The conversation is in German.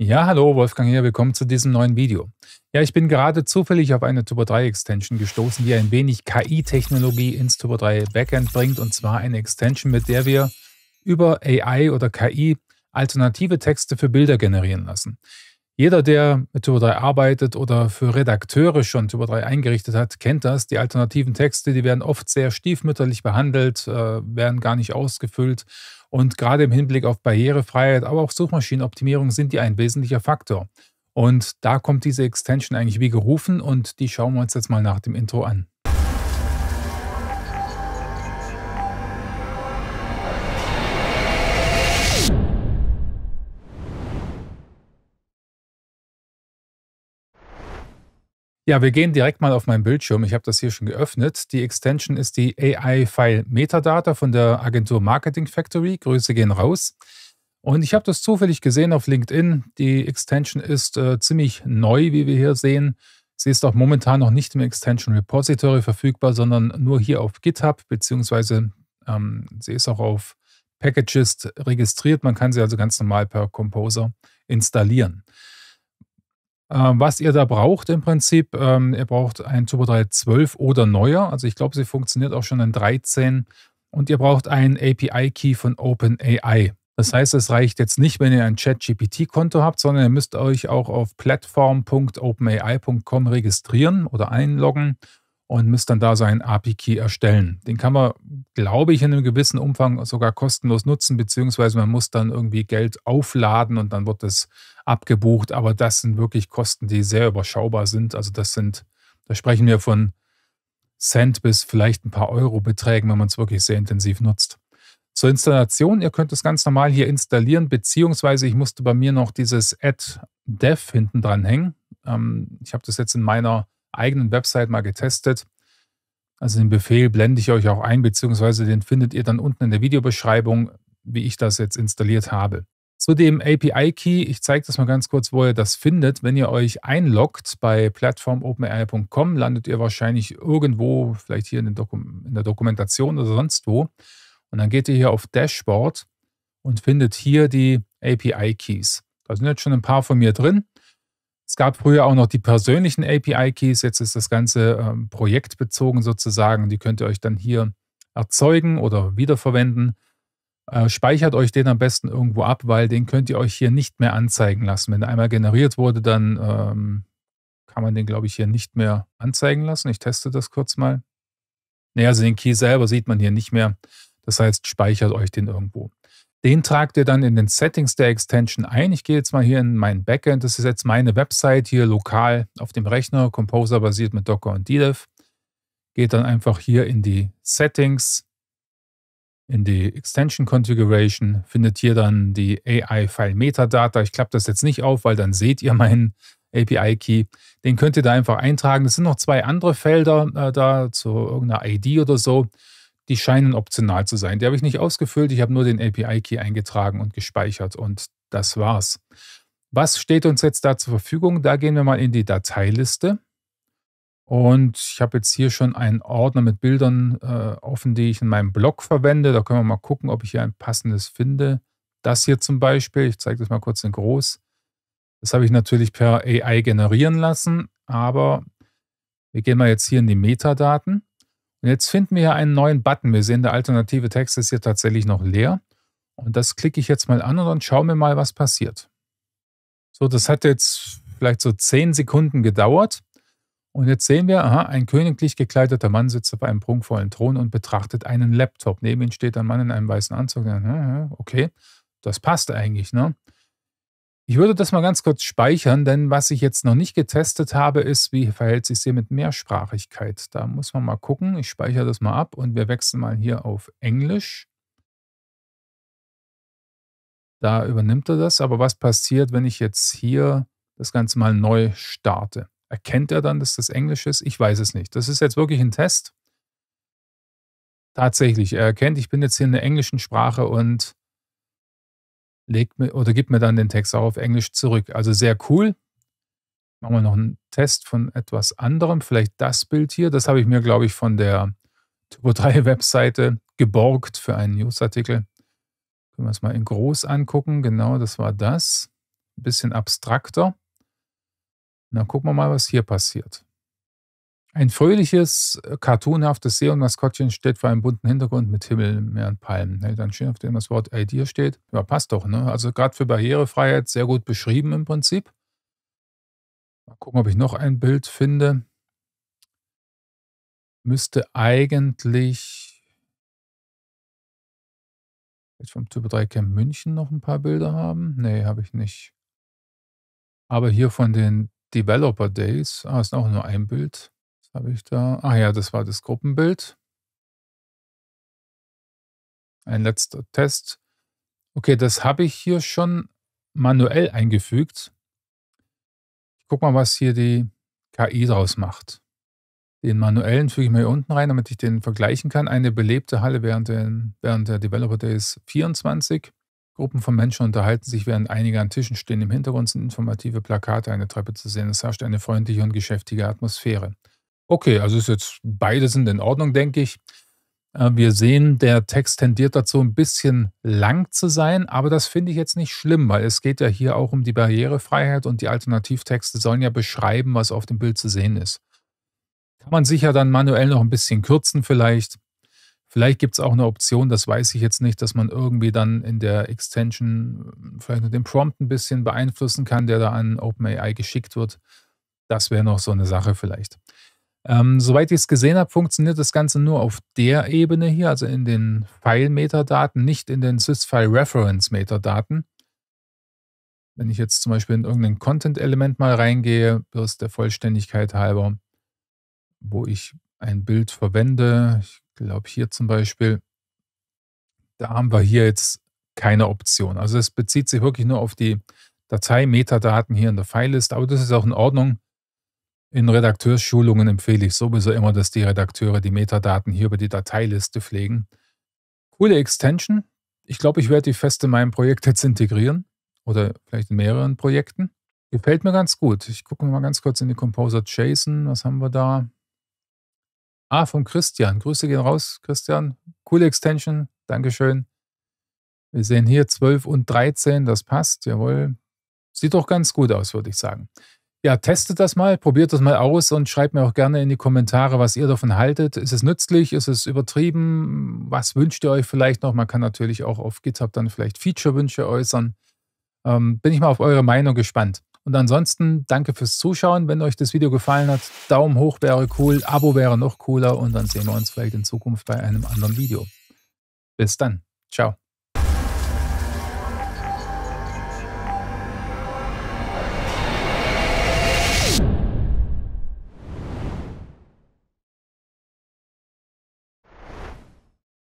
Ja, hallo, Wolfgang hier, willkommen zu diesem neuen Video. Ja, ich bin gerade zufällig auf eine Turbo 3 Extension gestoßen, die ein wenig KI-Technologie ins Turbo 3 Backend bringt, und zwar eine Extension, mit der wir über AI oder KI alternative Texte für Bilder generieren lassen. Jeder, der mit Typo 3 arbeitet oder für Redakteure schon Typo 3 eingerichtet hat, kennt das. Die alternativen Texte, die werden oft sehr stiefmütterlich behandelt, äh, werden gar nicht ausgefüllt. Und gerade im Hinblick auf Barrierefreiheit, aber auch Suchmaschinenoptimierung sind die ein wesentlicher Faktor. Und da kommt diese Extension eigentlich wie gerufen und die schauen wir uns jetzt mal nach dem Intro an. Ja, wir gehen direkt mal auf meinen Bildschirm. Ich habe das hier schon geöffnet. Die Extension ist die AI-File Metadata von der Agentur Marketing Factory. Grüße gehen raus. Und ich habe das zufällig gesehen auf LinkedIn. Die Extension ist äh, ziemlich neu, wie wir hier sehen. Sie ist auch momentan noch nicht im Extension Repository verfügbar, sondern nur hier auf GitHub, beziehungsweise ähm, sie ist auch auf Packages registriert. Man kann sie also ganz normal per Composer installieren. Ähm, was ihr da braucht im Prinzip, ähm, ihr braucht ein Turbo 3 12 oder neuer. Also ich glaube, sie funktioniert auch schon in 13. Und ihr braucht einen API-Key von OpenAI. Das heißt, es reicht jetzt nicht, wenn ihr ein ChatGPT-Konto habt, sondern ihr müsst euch auch auf platform.openai.com registrieren oder einloggen und müsst dann da seinen API-Key erstellen. Den kann man, glaube ich, in einem gewissen Umfang sogar kostenlos nutzen, beziehungsweise man muss dann irgendwie Geld aufladen und dann wird das abgebucht. Aber das sind wirklich Kosten, die sehr überschaubar sind. Also das sind, da sprechen wir von Cent bis vielleicht ein paar Euro Beträgen, wenn man es wirklich sehr intensiv nutzt. Zur Installation, ihr könnt es ganz normal hier installieren, beziehungsweise ich musste bei mir noch dieses Add Dev hinten dran hängen. Ähm, ich habe das jetzt in meiner eigenen Website mal getestet. Also den Befehl blende ich euch auch ein, beziehungsweise den findet ihr dann unten in der Videobeschreibung, wie ich das jetzt installiert habe. Zu dem API-Key, ich zeige das mal ganz kurz, wo ihr das findet. Wenn ihr euch einloggt bei plattformopenai.com, landet ihr wahrscheinlich irgendwo, vielleicht hier in, in der Dokumentation oder sonst wo. Und dann geht ihr hier auf Dashboard und findet hier die API-Keys. Da sind jetzt schon ein paar von mir drin. Es gab früher auch noch die persönlichen API-Keys, jetzt ist das Ganze ähm, projektbezogen sozusagen. Die könnt ihr euch dann hier erzeugen oder wiederverwenden. Äh, speichert euch den am besten irgendwo ab, weil den könnt ihr euch hier nicht mehr anzeigen lassen. Wenn er einmal generiert wurde, dann ähm, kann man den, glaube ich, hier nicht mehr anzeigen lassen. Ich teste das kurz mal. Naja, also den Key selber sieht man hier nicht mehr. Das heißt, speichert euch den irgendwo. Den tragt ihr dann in den Settings der Extension ein. Ich gehe jetzt mal hier in mein Backend. Das ist jetzt meine Website hier lokal auf dem Rechner, Composer basiert mit Docker und DDEV. Geht dann einfach hier in die Settings, in die Extension Configuration, findet hier dann die AI-File Metadata. Ich klappe das jetzt nicht auf, weil dann seht ihr meinen API-Key. Den könnt ihr da einfach eintragen. Es sind noch zwei andere Felder äh, da zu irgendeiner ID oder so. Die scheinen optional zu sein. Die habe ich nicht ausgefüllt. Ich habe nur den API-Key eingetragen und gespeichert und das war's. Was steht uns jetzt da zur Verfügung? Da gehen wir mal in die Dateiliste. Und ich habe jetzt hier schon einen Ordner mit Bildern äh, offen, die ich in meinem Blog verwende. Da können wir mal gucken, ob ich hier ein passendes finde. Das hier zum Beispiel, ich zeige das mal kurz in groß. Das habe ich natürlich per AI generieren lassen, aber wir gehen mal jetzt hier in die Metadaten und jetzt finden wir hier einen neuen Button. Wir sehen, der alternative Text ist hier tatsächlich noch leer. Und das klicke ich jetzt mal an und dann schauen wir mal, was passiert. So, das hat jetzt vielleicht so zehn Sekunden gedauert. Und jetzt sehen wir, aha, ein königlich gekleideter Mann sitzt auf einem prunkvollen Thron und betrachtet einen Laptop. Neben ihm steht ein Mann in einem weißen Anzug. Okay, das passt eigentlich, ne? Ich würde das mal ganz kurz speichern, denn was ich jetzt noch nicht getestet habe, ist, wie verhält sich hier mit Mehrsprachigkeit. Da muss man mal gucken. Ich speichere das mal ab und wir wechseln mal hier auf Englisch. Da übernimmt er das. Aber was passiert, wenn ich jetzt hier das Ganze mal neu starte? Erkennt er dann, dass das Englisch ist? Ich weiß es nicht. Das ist jetzt wirklich ein Test. Tatsächlich, er erkennt, ich bin jetzt hier in der englischen Sprache und legt mir oder gibt mir dann den Text auch auf Englisch zurück. Also sehr cool. Machen wir noch einen Test von etwas anderem. Vielleicht das Bild hier. Das habe ich mir, glaube ich, von der Typo3-Webseite geborgt für einen Newsartikel. Können wir es mal in groß angucken. Genau, das war das. Ein bisschen abstrakter. Dann gucken wir mal, was hier passiert. Ein fröhliches, äh, cartoonhaftes Seon-Maskottchen steht vor einem bunten Hintergrund mit Himmel, Meer und Palmen. Hey, dann schön, auf dem das Wort Idea steht. Ja, passt doch, ne? Also gerade für Barrierefreiheit sehr gut beschrieben im Prinzip. Mal gucken, ob ich noch ein Bild finde. Müsste eigentlich ich vom Typ 3 Camp München noch ein paar Bilder haben. Nee, habe ich nicht. Aber hier von den Developer Days, ah, ist auch nur ein Bild habe ich da? Ah ja, das war das Gruppenbild. Ein letzter Test. Okay, das habe ich hier schon manuell eingefügt. Ich gucke mal, was hier die KI draus macht. Den manuellen füge ich mal hier unten rein, damit ich den vergleichen kann. Eine belebte Halle während, den, während der Developer Days 24. Gruppen von Menschen unterhalten sich, während einige an Tischen stehen. Im Hintergrund sind informative Plakate, eine Treppe zu sehen. Es herrscht eine freundliche und geschäftige Atmosphäre. Okay, also ist jetzt beide sind in Ordnung, denke ich. Äh, wir sehen, der Text tendiert dazu, ein bisschen lang zu sein, aber das finde ich jetzt nicht schlimm, weil es geht ja hier auch um die Barrierefreiheit und die Alternativtexte sollen ja beschreiben, was auf dem Bild zu sehen ist. Kann man sicher dann manuell noch ein bisschen kürzen vielleicht. Vielleicht gibt es auch eine Option, das weiß ich jetzt nicht, dass man irgendwie dann in der Extension äh, vielleicht nur den Prompt ein bisschen beeinflussen kann, der da an OpenAI geschickt wird. Das wäre noch so eine Sache vielleicht. Ähm, soweit ich es gesehen habe, funktioniert das Ganze nur auf der Ebene hier, also in den File-Metadaten, nicht in den Sysfile-Reference-Metadaten. Wenn ich jetzt zum Beispiel in irgendein Content-Element mal reingehe, bloß der Vollständigkeit halber, wo ich ein Bild verwende, ich glaube hier zum Beispiel, da haben wir hier jetzt keine Option. Also es bezieht sich wirklich nur auf die Datei-Metadaten hier in der File-List, aber das ist auch in Ordnung. In Redakteursschulungen empfehle ich sowieso immer, dass die Redakteure die Metadaten hier über die Dateiliste pflegen. Coole Extension. Ich glaube, ich werde die fest in meinem Projekt jetzt integrieren oder vielleicht in mehreren Projekten. Gefällt mir ganz gut. Ich gucke mal ganz kurz in die Composer JSON. Was haben wir da? Ah, von Christian. Grüße gehen raus, Christian. Coole Extension. Dankeschön. Wir sehen hier 12 und 13. Das passt. Jawohl. Sieht doch ganz gut aus, würde ich sagen. Ja, testet das mal, probiert das mal aus und schreibt mir auch gerne in die Kommentare, was ihr davon haltet. Ist es nützlich? Ist es übertrieben? Was wünscht ihr euch vielleicht noch? Man kann natürlich auch auf GitHub dann vielleicht Feature-Wünsche äußern. Ähm, bin ich mal auf eure Meinung gespannt. Und ansonsten danke fürs Zuschauen. Wenn euch das Video gefallen hat, Daumen hoch wäre cool, Abo wäre noch cooler und dann sehen wir uns vielleicht in Zukunft bei einem anderen Video. Bis dann. Ciao.